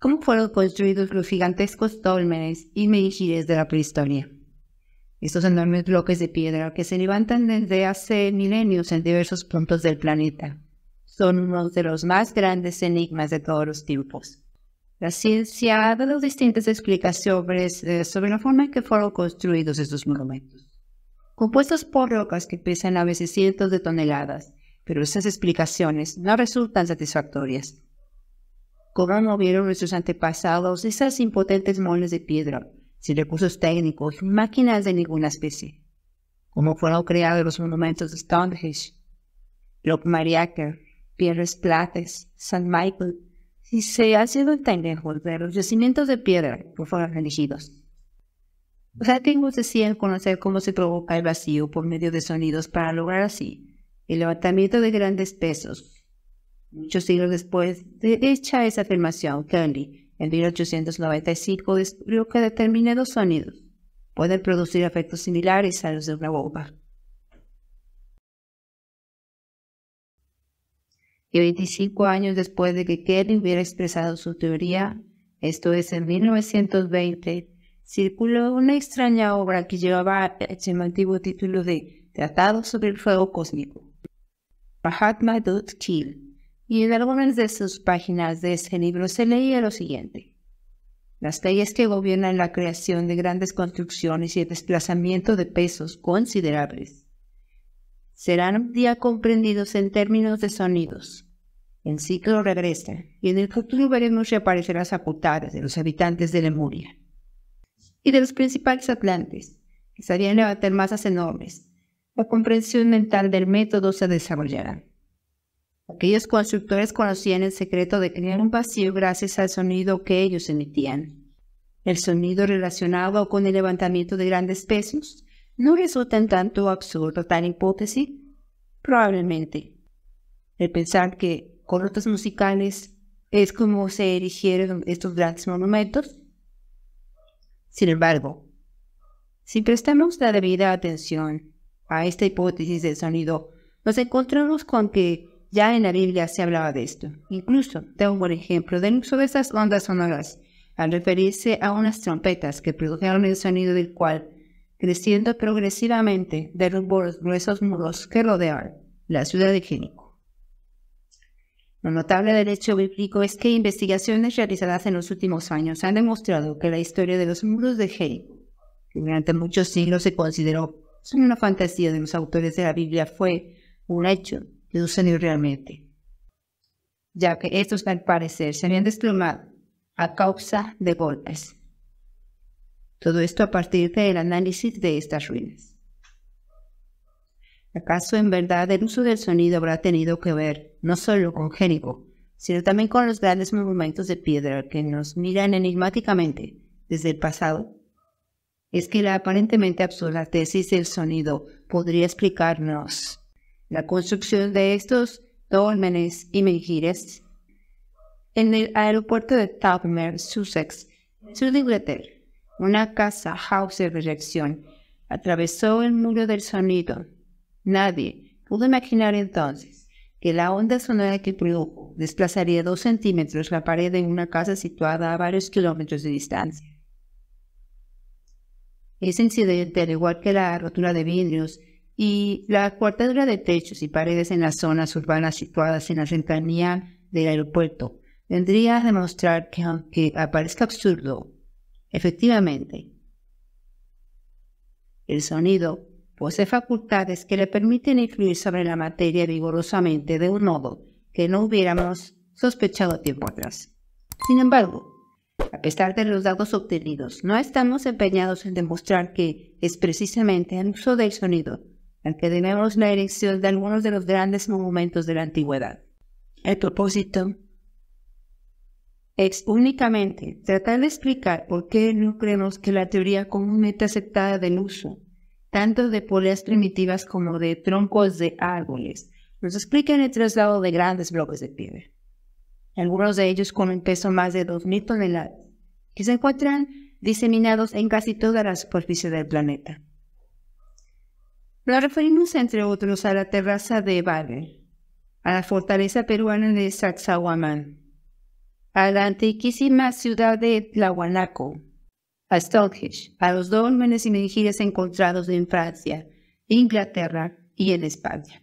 cómo fueron construidos los gigantescos dólmenes y mejillas de la prehistoria. Estos enormes bloques de piedra que se levantan desde hace milenios en diversos puntos del planeta son uno de los más grandes enigmas de todos los tiempos. La ciencia ha dado distintas explicaciones eh, sobre la forma en que fueron construidos estos monumentos. Compuestos por rocas que pesan a veces cientos de toneladas, pero esas explicaciones no resultan satisfactorias cómo movieron nuestros antepasados esas impotentes moles de piedra, sin recursos técnicos, máquinas de ninguna especie. Cómo fueron creados los monumentos de Stonehenge, Lop Mariaker, Pierre Plates, St. Michael, y se ha sido tan lejos de los yacimientos de piedra que fueron elegidos. Ya tengo decían conocer cómo se provoca el vacío por medio de sonidos para lograr así el levantamiento de grandes pesos, Muchos siglos después de hecha esa afirmación, Kelly, en 1895, descubrió que determinados sonidos pueden producir efectos similares a los de una bomba. Y 25 años después de que Kelly hubiera expresado su teoría, esto es en 1920, circuló una extraña obra que llevaba el antiguo título de Tratado sobre el Fuego Cósmico. Mahatma Kill y en algunas de sus páginas de este libro se leía lo siguiente. Las leyes que gobiernan la creación de grandes construcciones y el desplazamiento de pesos considerables serán un día comprendidos en términos de sonidos. El ciclo regresa y en el futuro veremos reaparecer las apuntadas de los habitantes de Lemuria y de los principales atlantes, que sabían levantar masas enormes. La comprensión mental del método se desarrollará. Aquellos constructores conocían el secreto de crear un vacío gracias al sonido que ellos emitían. El sonido relacionado con el levantamiento de grandes pesos no resulta en tanto absurdo tal hipótesis. Probablemente. El pensar que con notas musicales es como se erigieron estos grandes monumentos. Sin embargo, si prestamos la debida atención a esta hipótesis del sonido, nos encontramos con que ya en la Biblia se hablaba de esto. Incluso tengo un ejemplo del uso de estas ondas sonoras al referirse a unas trompetas que produjeron el sonido del cual, creciendo progresivamente, de los gruesos muros que rodeaban la ciudad de Génico. Lo notable del hecho bíblico es que investigaciones realizadas en los últimos años han demostrado que la historia de los muros de Génico, que durante muchos siglos se consideró una fantasía de los autores de la Biblia, fue un hecho sonido realmente, ya que estos al parecer se habían desplomado a causa de golpes. Todo esto a partir del análisis de estas ruinas. ¿Acaso en verdad el uso del sonido habrá tenido que ver no solo con Génico, sino también con los grandes movimientos de piedra que nos miran enigmáticamente desde el pasado? Es que la aparentemente absurda tesis del sonido podría explicarnos la construcción de estos dolmenes y menhires en el aeropuerto de Tavmer, Sussex, sur de Inglaterra. Una casa house de reacción atravesó el muro del sonido. Nadie pudo imaginar entonces que la onda sonora que produjo desplazaría dos centímetros la pared de una casa situada a varios kilómetros de distancia. Ese incidente, al igual que la rotura de vidrios, y la cuartadura de techos y paredes en las zonas urbanas situadas en la cercanía del aeropuerto vendría a demostrar que aunque aparezca absurdo, efectivamente, el sonido posee facultades que le permiten influir sobre la materia vigorosamente de un modo que no hubiéramos sospechado tiempo atrás. Sin embargo, a pesar de los datos obtenidos, no estamos empeñados en demostrar que es precisamente el uso del sonido que tenemos la dirección de algunos de los grandes monumentos de la antigüedad. El propósito es únicamente tratar de explicar por qué no creemos que la teoría comúnmente aceptada del uso, tanto de poleas primitivas como de troncos de árboles, nos explica el traslado de grandes bloques de piedra, algunos de ellos con un peso más de 2.000 toneladas, que se encuentran diseminados en casi toda la superficie del planeta. Nos referimos, entre otros, a la terraza de Valle, a la fortaleza peruana de Sacsayhuamán, a la antiquísima ciudad de Tlahuanaco, a Stonehenge, a los dólmenes y menjiles encontrados en Francia, Inglaterra y en España.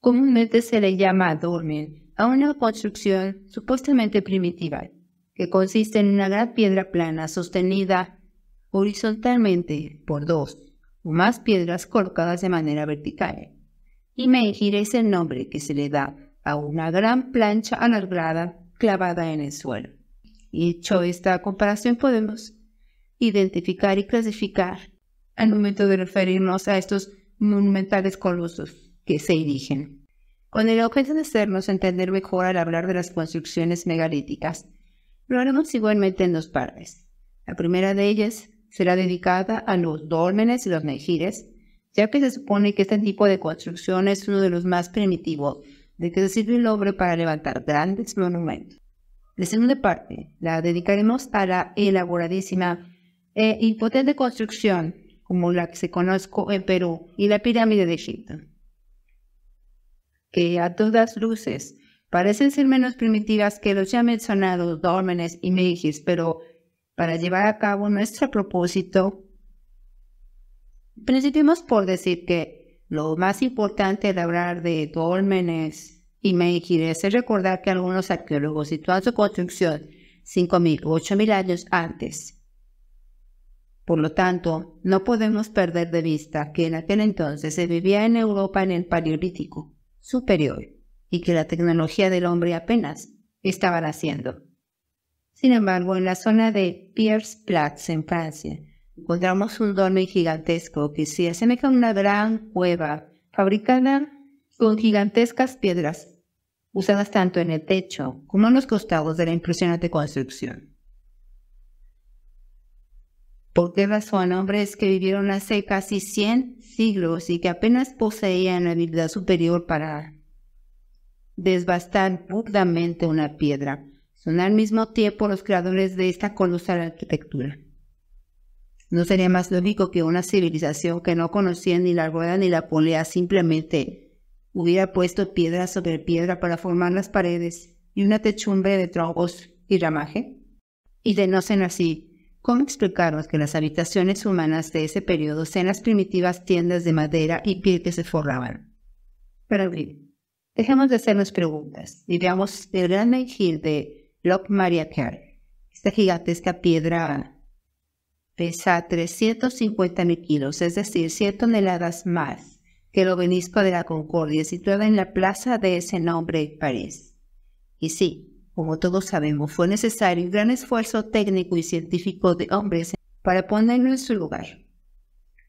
Comúnmente se le llama dolmen a una construcción supuestamente primitiva, que consiste en una gran piedra plana sostenida horizontalmente por dos más piedras colocadas de manera vertical. Y me es el nombre que se le da a una gran plancha alargada clavada en el suelo. Y hecho esta comparación podemos identificar y clasificar al momento de referirnos a estos monumentales colosos que se erigen. Con el objeto de hacernos entender mejor al hablar de las construcciones megalíticas, lo haremos igualmente en dos partes. La primera de ellas será dedicada a los dólmenes y los mejires, ya que se supone que este tipo de construcción es uno de los más primitivos, de que se sirve el hombre para levantar grandes monumentos. La segunda parte la dedicaremos a la elaboradísima eh, e impotente construcción como la que se conozco en Perú y la pirámide de Egipto, que a todas luces parecen ser menos primitivas que los ya mencionados dólmenes y mejires, pero para llevar a cabo nuestro propósito, principiemos por decir que lo más importante de hablar de dólmenes y meijires es recordar que algunos arqueólogos sitúan su construcción 5.000 o 8.000 años antes. Por lo tanto, no podemos perder de vista que en aquel entonces se vivía en Europa en el Paleolítico superior y que la tecnología del hombre apenas estaba naciendo. Sin embargo, en la zona de Pierce Platz, en Francia, encontramos un dorme gigantesco que se asemeja a una gran cueva fabricada con gigantescas piedras usadas tanto en el techo como en los costados de la impresionante construcción. ¿Por qué razón hombres que vivieron hace casi 100 siglos y que apenas poseían la habilidad superior para desbastar burdamente una piedra son al mismo tiempo los creadores de esta colosal arquitectura. ¿No sería más lógico que una civilización que no conocía ni la rueda ni la polea simplemente hubiera puesto piedra sobre piedra para formar las paredes y una techumbre de troncos y ramaje? Y de no ser así, ¿cómo explicaros que las habitaciones humanas de ese periodo sean las primitivas tiendas de madera y piel que se forraban? Pero bien, dejemos de hacernos preguntas y veamos el gran elegir de Maria Mariacar. Esta gigantesca piedra pesa 350 mil kilos, es decir, 100 toneladas más que el obelisco de la Concordia, situada en la plaza de ese nombre en París. Y sí, como todos sabemos, fue necesario un gran esfuerzo técnico y científico de hombres para ponerlo en su lugar.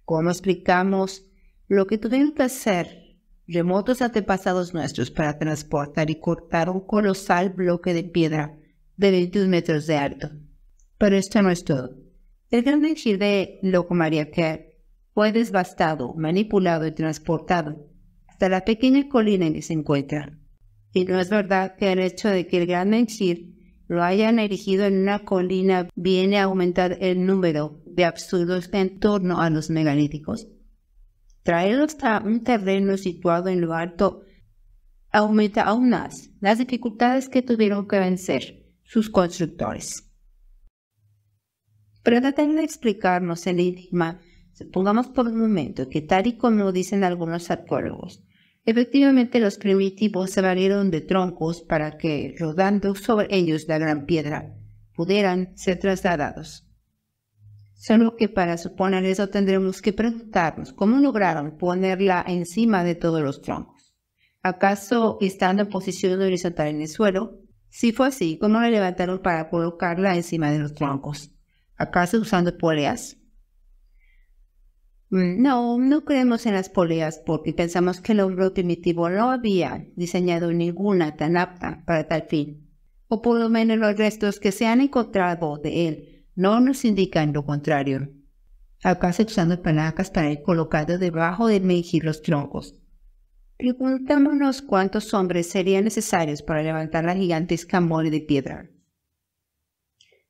Como explicamos lo que tuvieron que hacer remotos antepasados nuestros para transportar y cortar un colosal bloque de piedra de 21 metros de alto. Pero esto no es todo. El gran Menchir de que fue desbastado, manipulado y transportado hasta la pequeña colina en que se encuentra. Y no es verdad que el hecho de que el gran Menchir lo hayan erigido en una colina viene a aumentar el número de absurdos en torno a los megalíticos. Traerlo hasta un terreno situado en lo alto aumenta aún más las dificultades que tuvieron que vencer sus constructores. Para tratar de explicarnos el enigma, supongamos por un momento que tal y como dicen algunos arqueólogos, efectivamente los primitivos se valieron de troncos para que, rodando sobre ellos la gran piedra, pudieran ser trasladados. Solo que para suponer eso tendremos que preguntarnos cómo lograron ponerla encima de todos los troncos. ¿Acaso estando en posición horizontal en el suelo si fue así, ¿cómo la levantaron para colocarla encima de los troncos? ¿Acaso usando poleas? Mm, no, no creemos en las poleas porque pensamos que el hombre primitivo no había diseñado ninguna tan apta para tal fin, o por lo menos los restos que se han encontrado de él no nos indican lo contrario. ¿Acaso usando palancas para ir colocando debajo de medir los troncos? Preguntémonos cuántos hombres serían necesarios para levantar la gigantesca mole de piedra.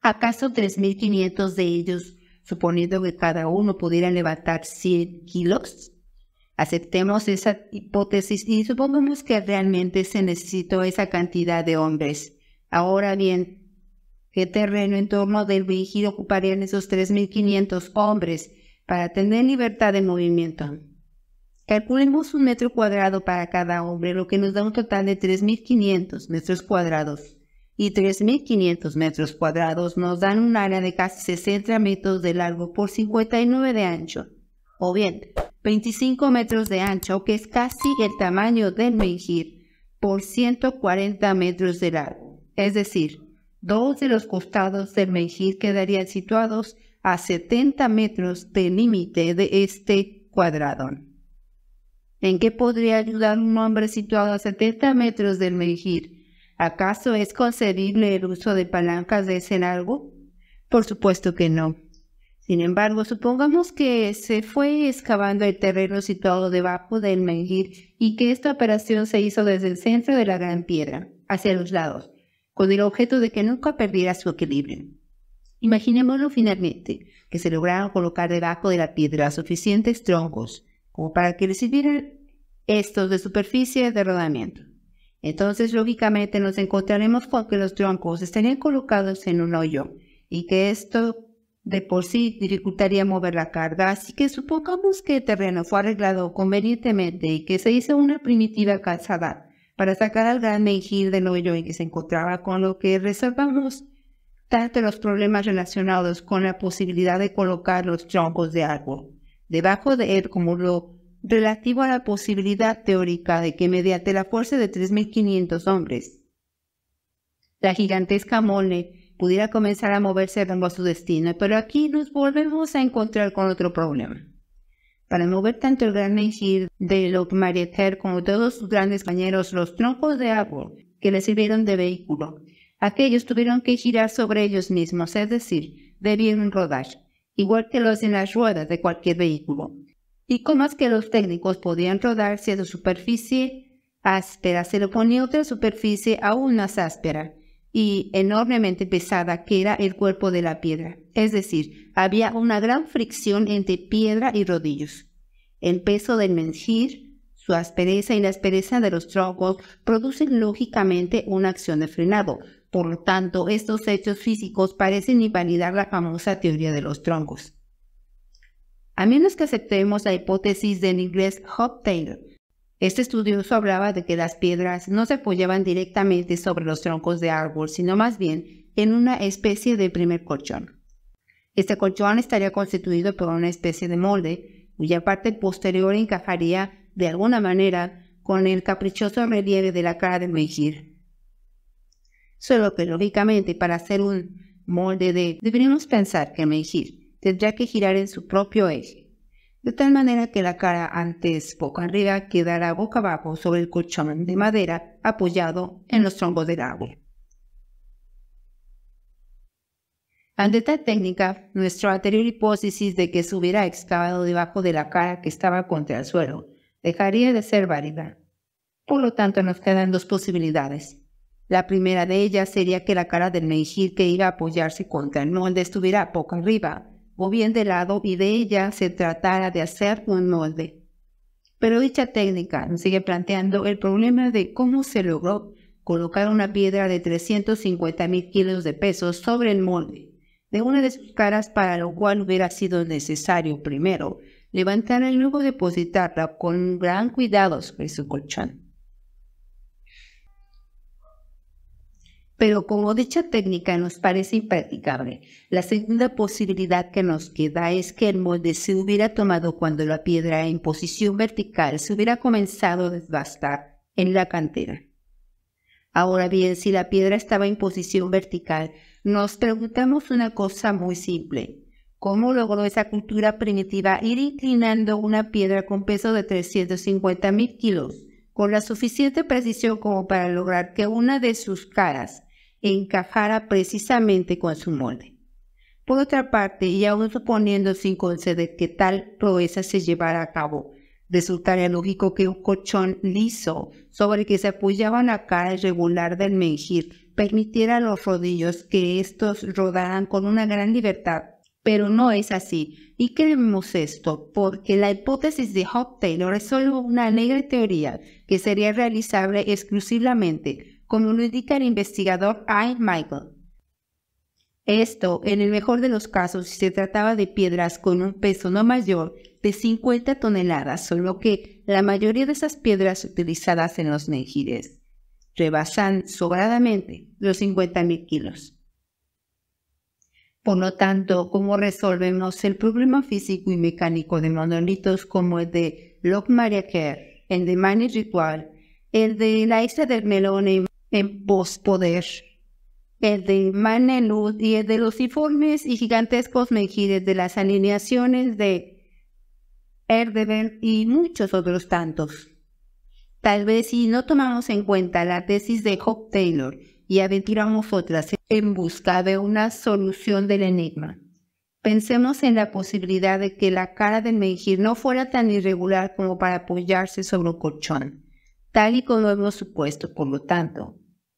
¿Acaso 3.500 de ellos, suponiendo que cada uno pudiera levantar 100 kilos? Aceptemos esa hipótesis y supongamos que realmente se necesitó esa cantidad de hombres. Ahora bien, ¿qué terreno en torno del vigil ocuparían esos 3.500 hombres para tener libertad de movimiento? Calculemos un metro cuadrado para cada hombre, lo que nos da un total de 3.500 metros cuadrados. Y 3.500 metros cuadrados nos dan un área de casi 60 metros de largo por 59 de ancho, o bien 25 metros de ancho, que es casi el tamaño del menjir por 140 metros de largo. Es decir, dos de los costados del Mengir quedarían situados a 70 metros del límite de este cuadrado. ¿En qué podría ayudar un hombre situado a 70 metros del mengir. ¿Acaso es concebible el uso de palancas de ese algo? Por supuesto que no. Sin embargo, supongamos que se fue excavando el terreno situado debajo del Mengir y que esta operación se hizo desde el centro de la gran piedra, hacia los lados, con el objeto de que nunca perdiera su equilibrio. Imaginémoslo finalmente, que se lograron colocar debajo de la piedra suficientes troncos, como para que recibieran sirvieran estos de superficie de rodamiento. Entonces, lógicamente, nos encontraremos con que los troncos estarían colocados en un hoyo y que esto de por sí dificultaría mover la carga. Así que supongamos que el terreno fue arreglado convenientemente y que se hizo una primitiva calzada para sacar al gran menjil del hoyo en que se encontraba, con lo que reservamos, tanto los problemas relacionados con la posibilidad de colocar los troncos de árbol Debajo de él, como lo relativo a la posibilidad teórica de que mediante la fuerza de 3.500 hombres, la gigantesca mole pudiera comenzar a moverse rumbo a su destino, pero aquí nos volvemos a encontrar con otro problema. Para mover tanto el gran lo de Marieter como todos sus grandes compañeros, los troncos de árbol que le sirvieron de vehículo, aquellos tuvieron que girar sobre ellos mismos, es decir, debieron rodar igual que los en las ruedas de cualquier vehículo. ¿Y cómo es que los técnicos podían rodar de superficie áspera? Se le ponía otra superficie aún más áspera y enormemente pesada que era el cuerpo de la piedra. Es decir, había una gran fricción entre piedra y rodillos. El peso del menjir, su aspereza y la aspereza de los troncos producen lógicamente una acción de frenado, por lo tanto, estos hechos físicos parecen invalidar la famosa teoría de los troncos. A menos que aceptemos la hipótesis del inglés Hop Taylor, este estudioso hablaba de que las piedras no se apoyaban directamente sobre los troncos de árbol, sino más bien en una especie de primer colchón. Este colchón estaría constituido por una especie de molde, cuya parte posterior encajaría de alguna manera con el caprichoso relieve de la cara del mejir. Solo que lógicamente para hacer un molde de deberíamos pensar que Meijir tendría que girar en su propio eje, de tal manera que la cara antes boca arriba quedará boca abajo sobre el colchón de madera apoyado en los troncos del árbol. Ante esta técnica, nuestra anterior hipótesis de que se hubiera excavado debajo de la cara que estaba contra el suelo dejaría de ser válida. Por lo tanto, nos quedan dos posibilidades. La primera de ellas sería que la cara del Meijir que iba a apoyarse contra el molde estuviera poco arriba, o bien de lado y de ella se tratara de hacer un molde. Pero dicha técnica nos sigue planteando el problema de cómo se logró colocar una piedra de 350 mil kilos de peso sobre el molde de una de sus caras, para lo cual hubiera sido necesario primero levantarla y luego depositarla con gran cuidado sobre su colchón. pero como dicha técnica nos parece impracticable, la segunda posibilidad que nos queda es que el molde se hubiera tomado cuando la piedra en posición vertical se hubiera comenzado a desgastar en la cantera. Ahora bien, si la piedra estaba en posición vertical, nos preguntamos una cosa muy simple. ¿Cómo logró esa cultura primitiva ir inclinando una piedra con peso de 350.000 kilos? con la suficiente precisión como para lograr que una de sus caras encajara precisamente con su molde. Por otra parte, y aún suponiendo sin conceder que tal proeza se llevara a cabo, resultaría lógico que un colchón liso sobre el que se apoyaba la cara irregular del mengir permitiera a los rodillos que estos rodaran con una gran libertad. Pero no es así, y creemos esto porque la hipótesis de Hop Taylor es una negra teoría que sería realizable exclusivamente como lo indica el investigador I. Michael. Esto, en el mejor de los casos, se trataba de piedras con un peso no mayor de 50 toneladas, solo que la mayoría de esas piedras utilizadas en los Nejides rebasan sobradamente los 50.000 kilos. Por lo tanto, ¿cómo resolvemos el problema físico y mecánico de monolitos como el de Maria Mariaker, el de Manny Ritual, el de la isla del Melón y en pospoder. El de Manelud y el de los informes y gigantescos menjires de las alineaciones de Erdeberg y muchos otros tantos. Tal vez si no tomamos en cuenta la tesis de Hop Taylor y aventuramos otras en busca de una solución del enigma, pensemos en la posibilidad de que la cara del menjir no fuera tan irregular como para apoyarse sobre un colchón, tal y como hemos supuesto, por lo tanto,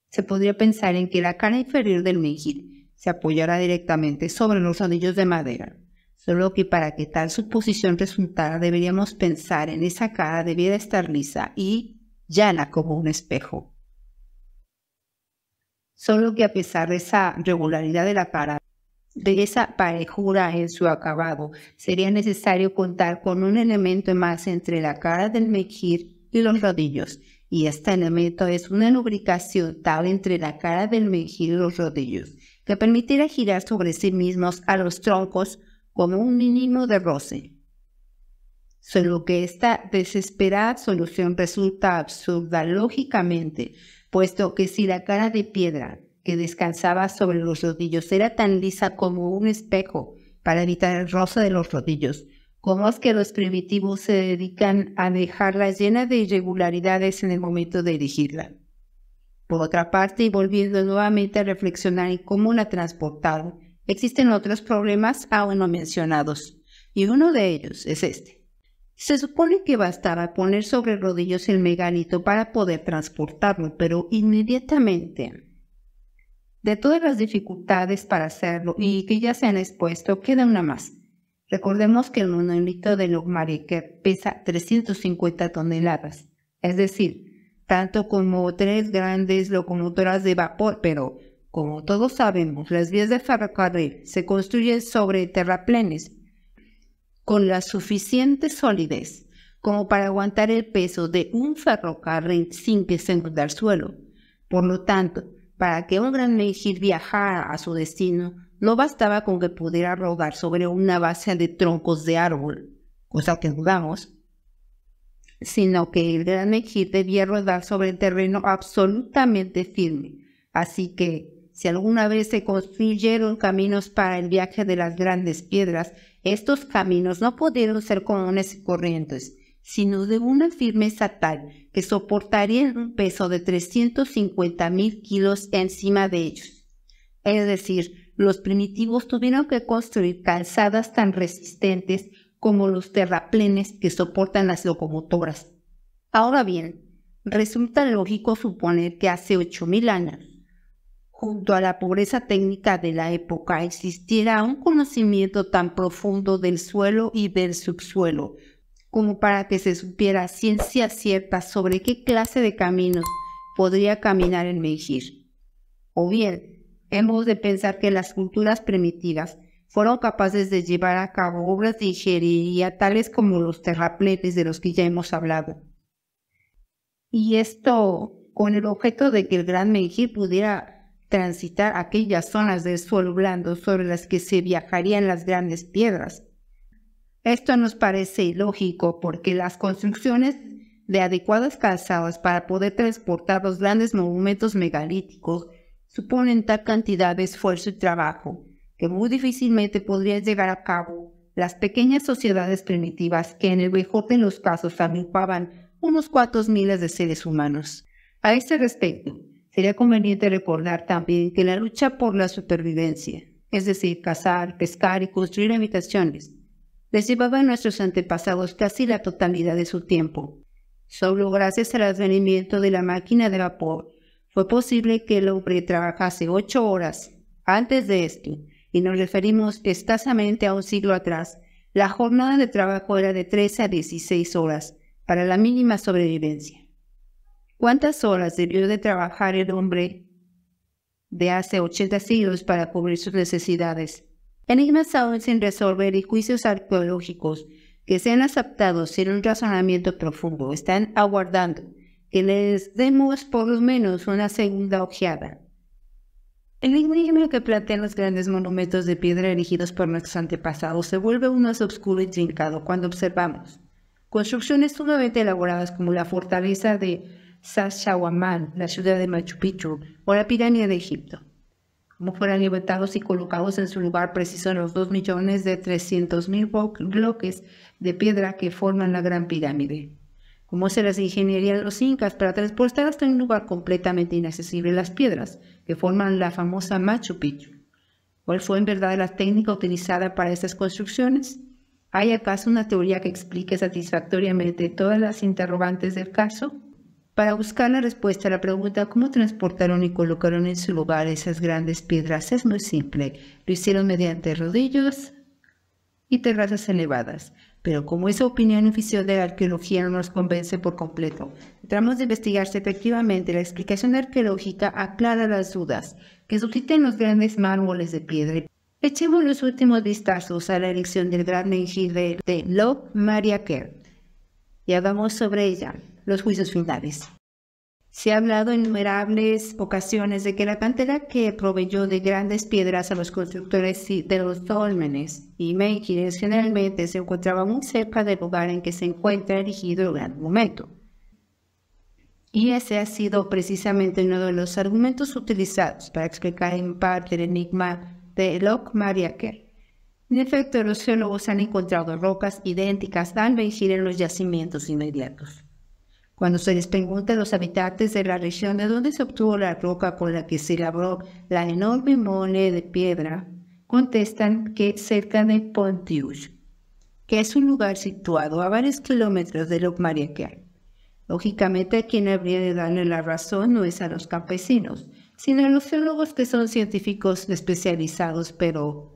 se podría pensar en que la cara inferior del Mejir se apoyara directamente sobre los anillos de madera, solo que para que tal suposición resultara deberíamos pensar en esa cara debiera estar lisa y llana como un espejo. Solo que a pesar de esa regularidad de la cara, de esa parejura en su acabado, sería necesario contar con un elemento más entre la cara del mejir y los rodillos, y este elemento es una lubricación tal entre la cara del mejillo y los rodillos que permitirá girar sobre sí mismos a los troncos como un mínimo de roce. Solo que esta desesperada solución resulta absurda lógicamente, puesto que si la cara de piedra que descansaba sobre los rodillos era tan lisa como un espejo para evitar el roce de los rodillos, cómo que los primitivos se dedican a dejarla llena de irregularidades en el momento de erigirla. Por otra parte, y volviendo nuevamente a reflexionar en cómo la transportaron, existen otros problemas aún no mencionados, y uno de ellos es este. Se supone que bastaba poner sobre rodillos el megalito para poder transportarlo, pero inmediatamente de todas las dificultades para hacerlo y que ya se han expuesto, queda una más. Recordemos que el monolito de que pesa 350 toneladas, es decir, tanto como tres grandes locomotoras de vapor, pero como todos sabemos, las vías de ferrocarril se construyen sobre terraplenes con la suficiente solidez como para aguantar el peso de un ferrocarril sin que se hunda el suelo. Por lo tanto, para que un gran elixir viajara a su destino, no bastaba con que pudiera rodar sobre una base de troncos de árbol, cosa que dudamos, sino que el gran ejército debía rodar sobre el terreno absolutamente firme. Así que, si alguna vez se construyeron caminos para el viaje de las grandes piedras, estos caminos no pudieron ser comunes y corrientes, sino de una firmeza tal que soportarían un peso de 350 mil kilos encima de ellos. Es decir, los primitivos tuvieron que construir calzadas tan resistentes como los terraplenes que soportan las locomotoras. Ahora bien, resulta lógico suponer que hace 8.000 años, junto a la pobreza técnica de la época, existiera un conocimiento tan profundo del suelo y del subsuelo, como para que se supiera ciencia cierta sobre qué clase de caminos podría caminar el Mejir. O bien, hemos de pensar que las culturas primitivas fueron capaces de llevar a cabo obras de ingeniería tales como los terrapletes de los que ya hemos hablado. Y esto con el objeto de que el gran Mengir pudiera transitar aquellas zonas del suelo blando sobre las que se viajarían las grandes piedras. Esto nos parece ilógico porque las construcciones de adecuadas calzadas para poder transportar los grandes monumentos megalíticos suponen tal cantidad de esfuerzo y trabajo que muy difícilmente podrían llegar a cabo las pequeñas sociedades primitivas que en el mejor de los casos agrupaban unos cuantos miles de seres humanos. A este respecto, sería conveniente recordar también que la lucha por la supervivencia, es decir, cazar, pescar y construir habitaciones, les llevaba a nuestros antepasados casi la totalidad de su tiempo. Solo gracias al advenimiento de la máquina de vapor fue posible que el hombre trabajase ocho horas antes de esto, y nos referimos escasamente a un siglo atrás. La jornada de trabajo era de 13 a 16 horas para la mínima sobrevivencia. ¿Cuántas horas debió de trabajar el hombre de hace 80 siglos para cubrir sus necesidades? Enigmas aún sin resolver y juicios arqueológicos que sean aceptados sin un razonamiento profundo están aguardando que les demos por lo menos una segunda ojeada. El enigma que plantean los grandes monumentos de piedra erigidos por nuestros antepasados se vuelve aún más oscuro y trincado cuando observamos construcciones sumamente elaboradas como la fortaleza de Sashawaman, la ciudad de Machu Picchu o la pirámide de Egipto, como fueron levantados y colocados en su lugar preciso en los dos millones de 300 mil bloques de piedra que forman la Gran Pirámide. ¿Cómo se las ingeniería los incas, para transportar hasta un lugar completamente inaccesible las piedras que forman la famosa Machu Picchu. ¿Cuál fue en verdad la técnica utilizada para estas construcciones? ¿Hay acaso una teoría que explique satisfactoriamente todas las interrogantes del caso? Para buscar la respuesta a la pregunta cómo transportaron y colocaron en su lugar esas grandes piedras es muy simple. Lo hicieron mediante rodillos y terrazas elevadas. Pero como esa opinión oficial de la arqueología no nos convence por completo, tratamos de investigar si efectivamente la explicación arqueológica aclara las dudas que suscitan los grandes mármoles de piedra. Echemos los últimos vistazos a la elección del gran jengibre de Lo Maria Kerr y hagamos sobre ella los juicios finales. Se ha hablado en innumerables ocasiones de que la cantera que proveyó de grandes piedras a los constructores de los dolmenes y mejillas generalmente se encontraba muy cerca del lugar en que se encuentra erigido el gran momento. Y ese ha sido precisamente uno de los argumentos utilizados para explicar en parte el enigma de Locke Mariaker. En efecto, los geólogos han encontrado rocas idénticas al Benjir en los yacimientos inmediatos. Cuando se les pregunta a los habitantes de la región de donde se obtuvo la roca con la que se labró la enorme mole de piedra, contestan que cerca de Pontius, que es un lugar situado a varios kilómetros de Locmariaqueal. Lógicamente, a quien habría de darle la razón no es a los campesinos, sino a los geólogos que son científicos especializados, pero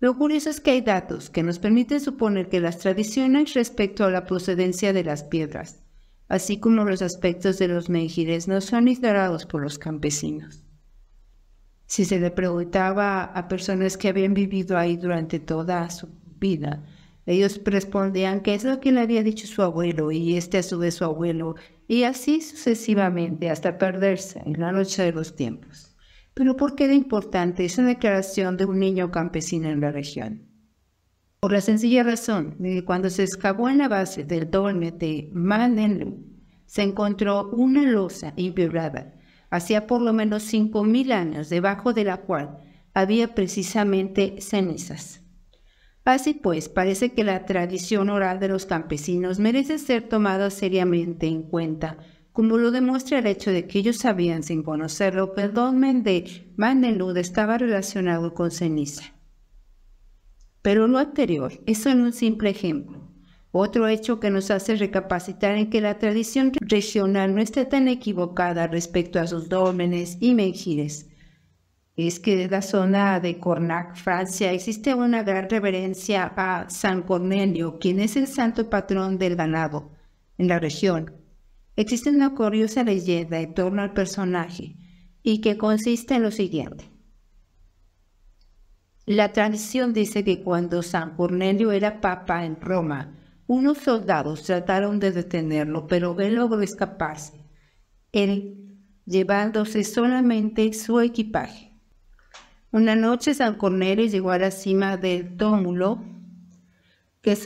lo curioso es que hay datos que nos permiten suponer que las tradiciones respecto a la procedencia de las piedras, así como los aspectos de los menjires, no son ignorados por los campesinos. Si se le preguntaba a personas que habían vivido ahí durante toda su vida, ellos respondían que es lo que le había dicho su abuelo y este a su vez su abuelo, y así sucesivamente hasta perderse en la noche de los tiempos. Pero ¿por qué era importante esa declaración de un niño campesino en la región? Por la sencilla razón de que cuando se excavó en la base del dolmen de Manenlu, se encontró una losa inviolada, hacía por lo menos 5.000 años, debajo de la cual había precisamente cenizas. Así pues, parece que la tradición oral de los campesinos merece ser tomada seriamente en cuenta como lo demuestra el hecho de que ellos sabían sin conocerlo que el de Mandelud estaba relacionado con ceniza. Pero lo anterior es solo un simple ejemplo, otro hecho que nos hace recapacitar en que la tradición regional no está tan equivocada respecto a sus dólmenes y menjires. Es que en la zona de Cornac, Francia, existe una gran reverencia a San Cornelio, quien es el santo patrón del ganado en la región Existe una curiosa leyenda en torno al personaje y que consiste en lo siguiente. La tradición dice que cuando San Cornelio era papa en Roma, unos soldados trataron de detenerlo, pero él logró escaparse, él llevándose solamente su equipaje. Una noche San Cornelio llegó a la cima del Tómulo, que es,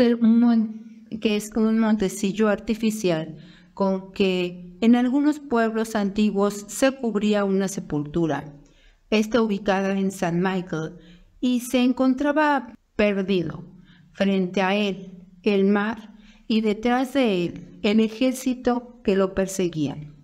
que es un montecillo artificial con que en algunos pueblos antiguos se cubría una sepultura, esta ubicada en San Michael, y se encontraba perdido. Frente a él, el mar, y detrás de él, el ejército que lo perseguían.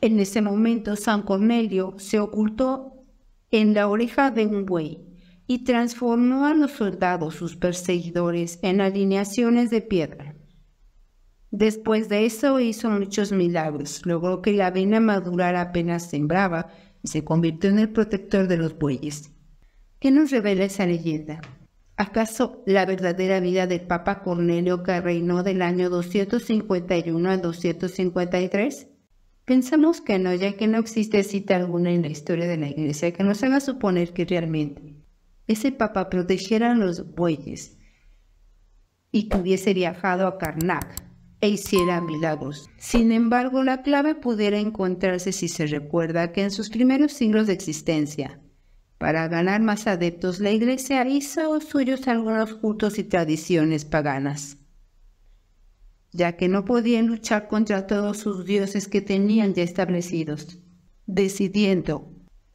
En ese momento, San Cornelio se ocultó en la oreja de un buey y transformó a los soldados, sus perseguidores, en alineaciones de piedra. Después de eso hizo muchos milagros. Logró que la avena madurara apenas sembraba y se convirtió en el protector de los bueyes. ¿Qué nos revela esa leyenda? ¿Acaso la verdadera vida del Papa Cornelio que reinó del año 251 al 253? Pensamos que no, ya que no existe cita alguna en la historia de la Iglesia que nos haga suponer que realmente ese Papa protegiera a los bueyes y que hubiese viajado a Karnak e hiciera milagros. Sin embargo, la clave pudiera encontrarse si se recuerda que en sus primeros siglos de existencia, para ganar más adeptos, la Iglesia hizo suyos algunos cultos y tradiciones paganas, ya que no podían luchar contra todos sus dioses que tenían ya establecidos, decidiendo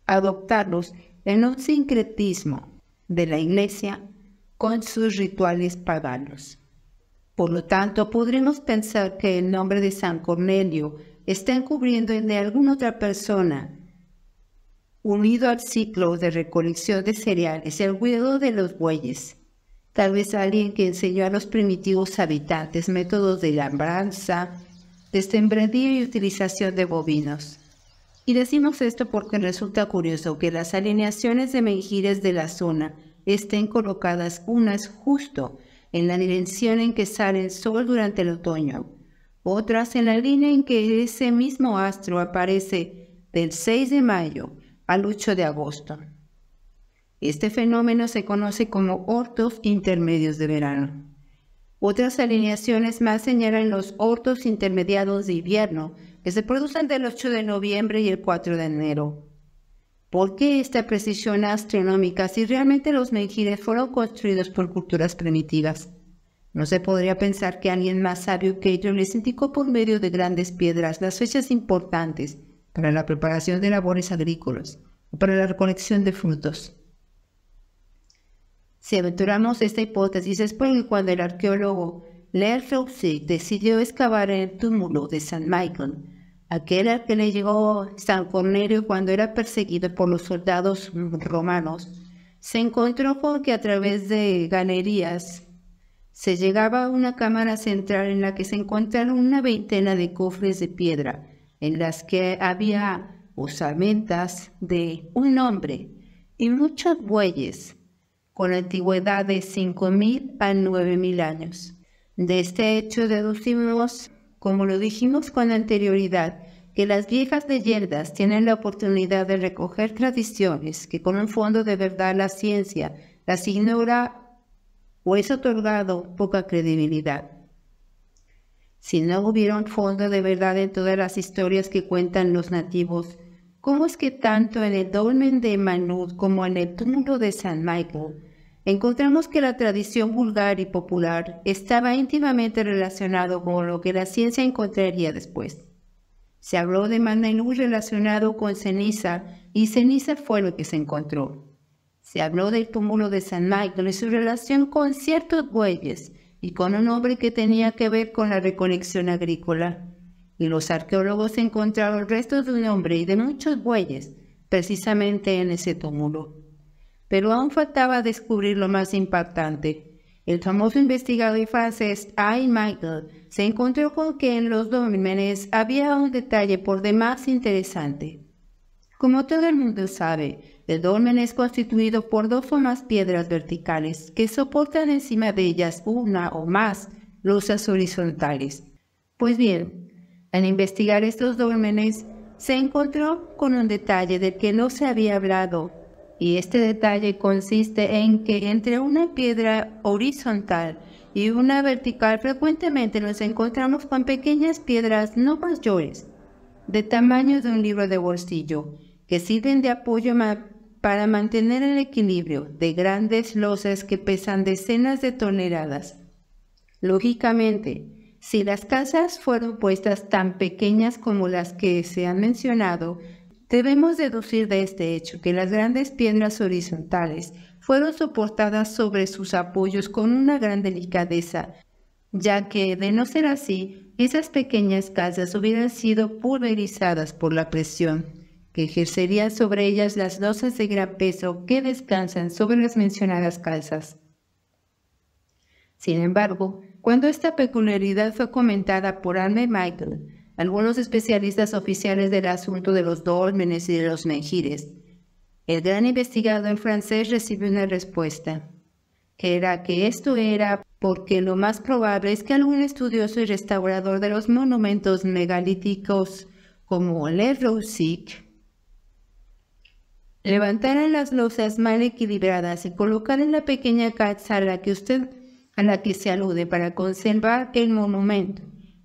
adoptarlos en un sincretismo de la Iglesia con sus rituales paganos. Por lo tanto, podremos pensar que el nombre de San Cornelio está encubriendo el de alguna otra persona. Unido al ciclo de recolección de cereales, el cuidado de los bueyes. Tal vez alguien que enseñó a los primitivos habitantes métodos de labranza, de y utilización de bovinos. Y decimos esto porque resulta curioso que las alineaciones de menjires de la zona estén colocadas unas justo en la dirección en que sale el sol durante el otoño, otras en la línea en que ese mismo astro aparece del 6 de mayo al 8 de agosto. Este fenómeno se conoce como hortos intermedios de verano. Otras alineaciones más señalan los hortos intermediados de invierno, que se producen del 8 de noviembre y el 4 de enero. ¿Por qué esta precisión astronómica si realmente los menhires fueron construidos por culturas primitivas? No se podría pensar que alguien más sabio que ellos les indicó por medio de grandes piedras las fechas importantes para la preparación de labores agrícolas o para la recolección de frutos. Si aventuramos esta hipótesis es de cuando el arqueólogo leo decidió excavar en el túmulo de San Michael aquel al que le llegó San Cornelio cuando era perseguido por los soldados romanos, se encontró con que a través de galerías se llegaba a una cámara central en la que se encontraron una veintena de cofres de piedra, en las que había osamentas de un hombre y muchos bueyes, con antigüedad de 5.000 a 9.000 años. De este hecho deducimos como lo dijimos con anterioridad, que las viejas leyendas tienen la oportunidad de recoger tradiciones que con un fondo de verdad la ciencia las ignora o es otorgado poca credibilidad. Si no hubiera un fondo de verdad en todas las historias que cuentan los nativos, ¿cómo es que tanto en el dolmen de Manut como en el túmulo de San Michael encontramos que la tradición vulgar y popular estaba íntimamente relacionado con lo que la ciencia encontraría después. Se habló de Manenú relacionado con ceniza y ceniza fue lo que se encontró. Se habló del túmulo de San Michael y su relación con ciertos bueyes y con un hombre que tenía que ver con la reconexión agrícola. Y los arqueólogos encontraron restos de un hombre y de muchos bueyes precisamente en ese túmulo. Pero aún faltaba descubrir lo más impactante. El famoso investigador francés I. Michael se encontró con que en los dólmenes había un detalle por demás interesante. Como todo el mundo sabe, el dolmen es constituido por dos o más piedras verticales que soportan encima de ellas una o más losas horizontales. Pues bien, al investigar estos dólmenes, se encontró con un detalle del que no se había hablado y este detalle consiste en que entre una piedra horizontal y una vertical frecuentemente nos encontramos con pequeñas piedras no mayores, de tamaño de un libro de bolsillo, que sirven de apoyo para mantener el equilibrio de grandes losas que pesan decenas de toneladas. Lógicamente, si las casas fueron puestas tan pequeñas como las que se han mencionado, Debemos deducir de este hecho que las grandes piedras horizontales fueron soportadas sobre sus apoyos con una gran delicadeza, ya que, de no ser así, esas pequeñas calzas hubieran sido pulverizadas por la presión que ejercerían sobre ellas las losas de gran peso que descansan sobre las mencionadas calzas. Sin embargo, cuando esta peculiaridad fue comentada por Anne Michael, algunos especialistas oficiales del asunto de los dólmenes y de los menjires. El gran investigador francés recibió una respuesta, que era que esto era porque lo más probable es que algún estudioso y restaurador de los monumentos megalíticos como Le Roussic levantaran las losas mal equilibradas y colocaran en la pequeña casa a la que usted a la que se alude para conservar el monumento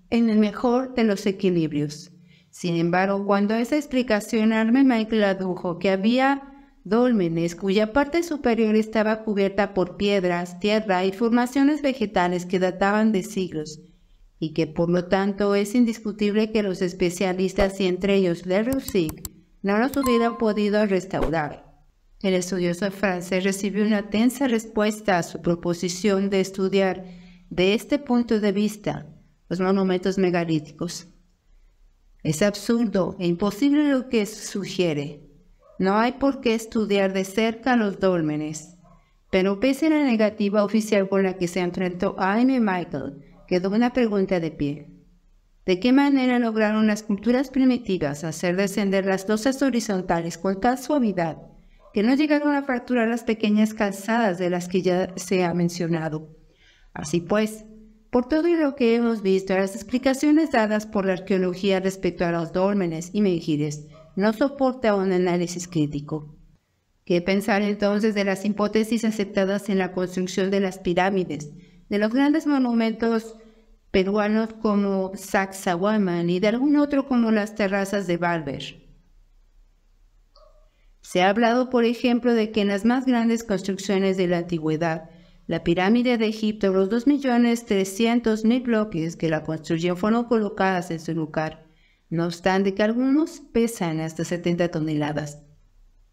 en el mejor de los equilibrios. Sin embargo, cuando esa explicación Arme Michael adujo que había dólmenes cuya parte superior estaba cubierta por piedras, tierra y formaciones vegetales que databan de siglos, y que por lo tanto es indiscutible que los especialistas y entre ellos Le no los hubieran podido restaurar. El estudioso francés recibió una tensa respuesta a su proposición de estudiar de este punto de vista los monumentos megalíticos. Es absurdo e imposible lo que sugiere. No hay por qué estudiar de cerca los dólmenes. Pero pese a la negativa oficial con la que se enfrentó Amy Michael, quedó una pregunta de pie. ¿De qué manera lograron las culturas primitivas hacer descender las losas horizontales con tal suavidad que no llegaron a fracturar las pequeñas calzadas de las que ya se ha mencionado? Así pues, por todo lo que hemos visto, las explicaciones dadas por la arqueología respecto a los dólmenes y menhires no soporta un análisis crítico. ¿Qué pensar entonces de las hipótesis aceptadas en la construcción de las pirámides, de los grandes monumentos peruanos como Sacsayhuamán y de algún otro como las terrazas de Barber? Se ha hablado, por ejemplo, de que en las más grandes construcciones de la antigüedad, la pirámide de Egipto, los 2.300.000 bloques que la construyeron fueron colocadas en su lugar, no obstante que algunos pesan hasta 70 toneladas,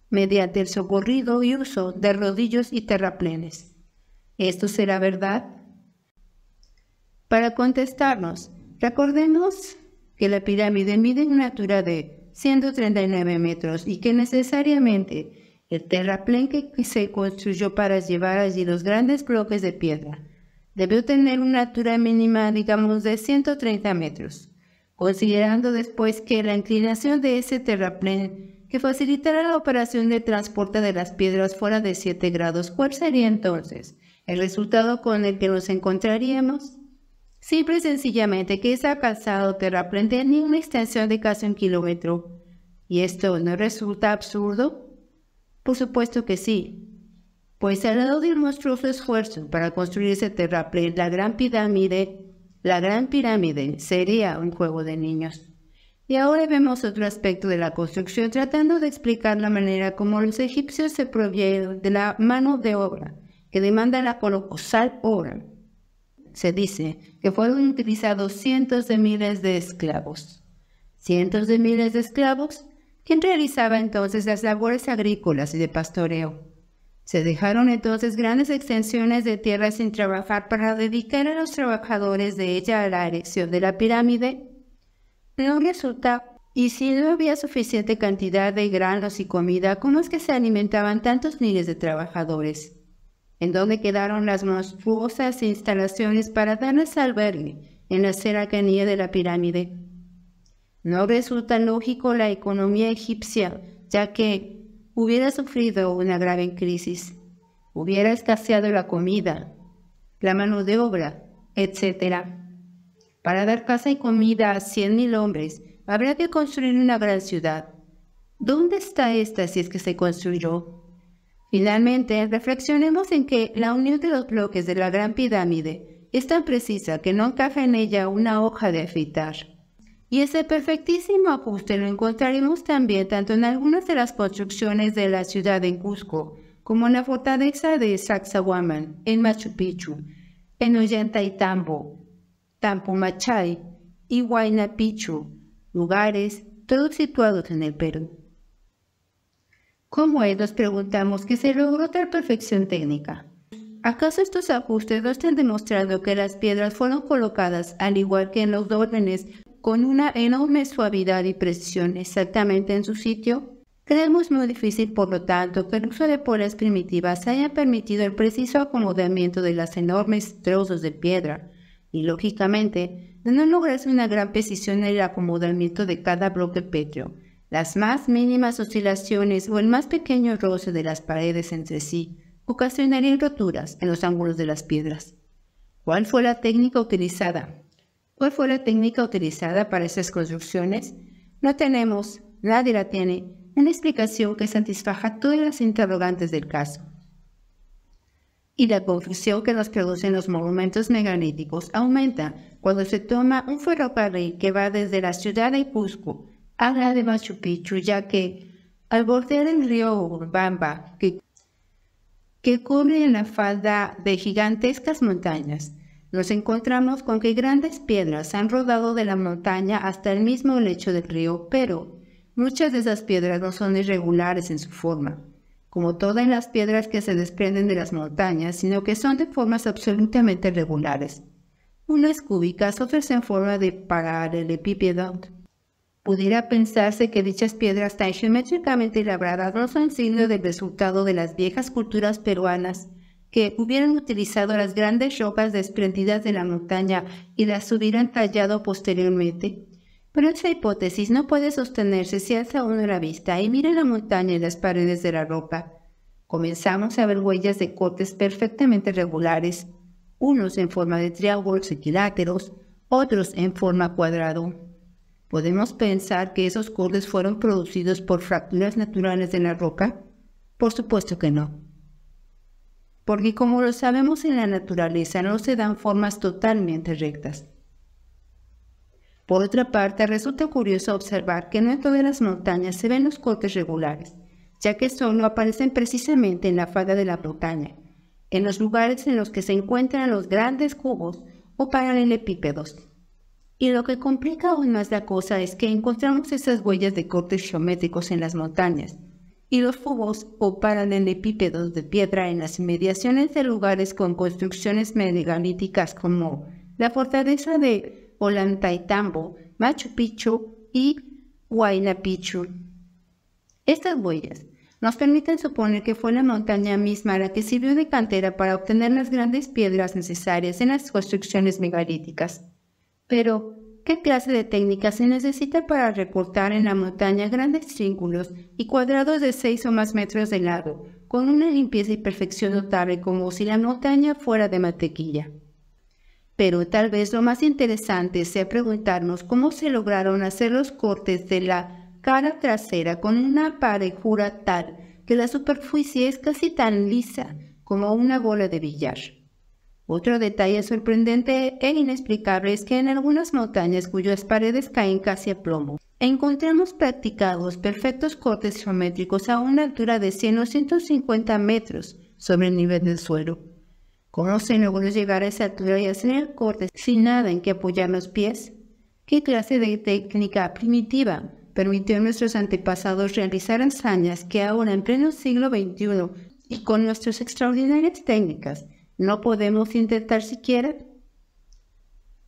mediante el socorrido y uso de rodillos y terraplenes. ¿Esto será verdad? Para contestarnos, recordemos que la pirámide mide una altura de 139 metros y que necesariamente el terraplén que se construyó para llevar allí los grandes bloques de piedra debió tener una altura mínima, digamos, de 130 metros, considerando después que la inclinación de ese terraplén que facilitará la operación de transporte de las piedras fuera de 7 grados, ¿cuál sería entonces el resultado con el que nos encontraríamos? Simple y sencillamente que ese calzado terraplén tenía una extensión de casi un kilómetro. ¿Y esto no resulta absurdo? Por supuesto que sí, pues al lado de nuestro esfuerzo para construir ese terraplén, la gran pirámide, la gran pirámide sería un juego de niños. Y ahora vemos otro aspecto de la construcción, tratando de explicar la manera como los egipcios se proveyeron de la mano de obra, que demanda la colosal obra. Se dice que fueron utilizados cientos de miles de esclavos. Cientos de miles de esclavos ¿Quién realizaba entonces las labores agrícolas y de pastoreo. Se dejaron entonces grandes extensiones de tierra sin trabajar para dedicar a los trabajadores de ella a la erección de la pirámide. No resulta, y si no había suficiente cantidad de granos y comida, con los que se alimentaban tantos miles de trabajadores? ¿En dónde quedaron las monstruosas instalaciones para darles albergue en la cercanía de la pirámide? No resulta lógico la economía egipcia, ya que hubiera sufrido una grave crisis, hubiera escaseado la comida, la mano de obra, etc. Para dar casa y comida a 100.000 hombres, habrá que construir una gran ciudad. ¿Dónde está esta si es que se construyó? Finalmente, reflexionemos en que la unión de los bloques de la Gran Pirámide es tan precisa que no encaja en ella una hoja de afeitar. Y ese perfectísimo ajuste lo encontraremos también tanto en algunas de las construcciones de la ciudad en Cusco, como en la fortaleza de Sacsayhuamán, en Machu Picchu, en Ollantaytambo, Tampumachay y Huayna Picchu, lugares todos situados en el Perú. ¿Cómo es, nos preguntamos, que se logró tal perfección técnica? ¿Acaso estos ajustes no están demostrando que las piedras fueron colocadas, al igual que en los órdenes con una enorme suavidad y precisión exactamente en su sitio, creemos muy difícil, por lo tanto, que el uso de polas primitivas haya permitido el preciso acomodamiento de las enormes trozos de piedra y, lógicamente, de no lograrse una gran precisión en el acomodamiento de cada bloque pétreo. Las más mínimas oscilaciones o el más pequeño roce de las paredes entre sí ocasionarían roturas en los ángulos de las piedras. ¿Cuál fue la técnica utilizada? ¿Cuál fue la técnica utilizada para esas construcciones? No tenemos, nadie la tiene, una explicación que satisfaja todas las interrogantes del caso y la confusión que nos producen los monumentos megalíticos aumenta cuando se toma un ferrocarril que va desde la ciudad de Cusco a la de Machu Picchu, ya que al bordear el río Urbamba, que, que cubre la falda de gigantescas montañas, nos encontramos con que grandes piedras han rodado de la montaña hasta el mismo lecho del río, pero muchas de esas piedras no son irregulares en su forma, como todas las piedras que se desprenden de las montañas, sino que son de formas absolutamente regulares. Unas cúbicas, ofrecen en forma de paralelepípedo. Pudiera pensarse que dichas piedras tan geométricamente labradas no son signo del resultado de las viejas culturas peruanas, que hubieran utilizado las grandes ropas desprendidas de la montaña y las hubieran tallado posteriormente. Pero esa hipótesis no puede sostenerse si hace uno la vista y mira la montaña y las paredes de la roca. Comenzamos a ver huellas de cortes perfectamente regulares, unos en forma de triángulos equiláteros, otros en forma cuadrado. ¿Podemos pensar que esos cortes fueron producidos por fracturas naturales de la roca? Por supuesto que no porque como lo sabemos en la naturaleza no se dan formas totalmente rectas. Por otra parte, resulta curioso observar que no en todas las montañas se ven los cortes regulares, ya que solo aparecen precisamente en la falda de la montaña, en los lugares en los que se encuentran los grandes cubos o paralelepípedos. Y lo que complica aún más la cosa es que encontramos esas huellas de cortes geométricos en las montañas, y los operan o paralelepípedos de piedra en las inmediaciones de lugares con construcciones megalíticas como la fortaleza de Ollantaytambo, Machu Picchu y Huayna Picchu. Estas huellas nos permiten suponer que fue la montaña misma la que sirvió de cantera para obtener las grandes piedras necesarias en las construcciones megalíticas. Pero, qué clase de técnica se necesita para recortar en la montaña grandes círculos y cuadrados de 6 o más metros de lado, con una limpieza y perfección notable como si la montaña fuera de mantequilla. Pero tal vez lo más interesante sea preguntarnos cómo se lograron hacer los cortes de la cara trasera con una parejura tal que la superficie es casi tan lisa como una bola de billar. Otro detalle sorprendente e inexplicable es que en algunas montañas cuyas paredes caen casi a plomo, encontramos practicados perfectos cortes geométricos a una altura de 100 o 150 metros sobre el nivel del suelo. ¿Cómo se logró llegar a esa altura y hacer cortes sin nada en que apoyar los pies? ¿Qué clase de técnica primitiva permitió a nuestros antepasados realizar hazañas que ahora en pleno siglo XXI y con nuestras extraordinarias técnicas no podemos intentar siquiera.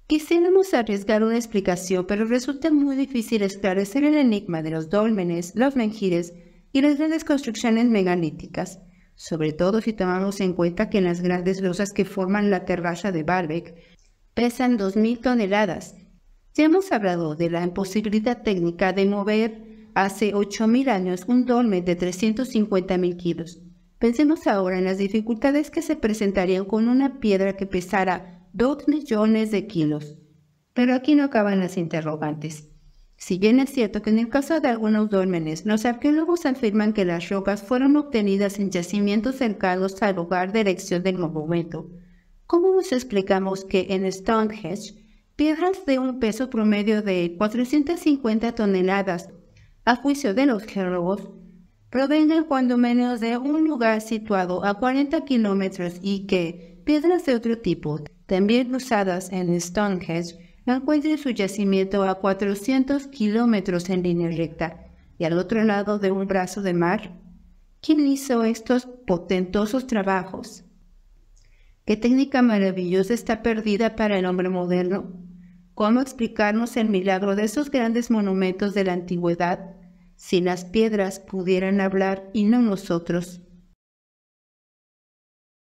Quisiéramos arriesgar una explicación, pero resulta muy difícil esclarecer el enigma de los dólmenes, los menjires y las grandes construcciones megalíticas, sobre todo si tomamos en cuenta que las grandes losas que forman la terraza de Barbeck pesan 2.000 toneladas. Ya hemos hablado de la imposibilidad técnica de mover hace 8.000 años un dolmen de 350.000 kilos. Pensemos ahora en las dificultades que se presentarían con una piedra que pesara 2 millones de kilos. Pero aquí no acaban las interrogantes. Si bien es cierto que en el caso de algunos dólmenes, los arqueólogos afirman que las rocas fueron obtenidas en yacimientos cercanos al lugar de erección del monumento, ¿cómo nos explicamos que en Stonehenge, piedras de un peso promedio de 450 toneladas, a juicio de los geólogos, provengan cuando menos de un lugar situado a 40 kilómetros y que piedras de otro tipo, también usadas en Stonehenge, encuentren su yacimiento a 400 kilómetros en línea recta y al otro lado de un brazo de mar. ¿Quién hizo estos potentosos trabajos? ¿Qué técnica maravillosa está perdida para el hombre moderno? ¿Cómo explicarnos el milagro de esos grandes monumentos de la antigüedad si las piedras pudieran hablar y no nosotros.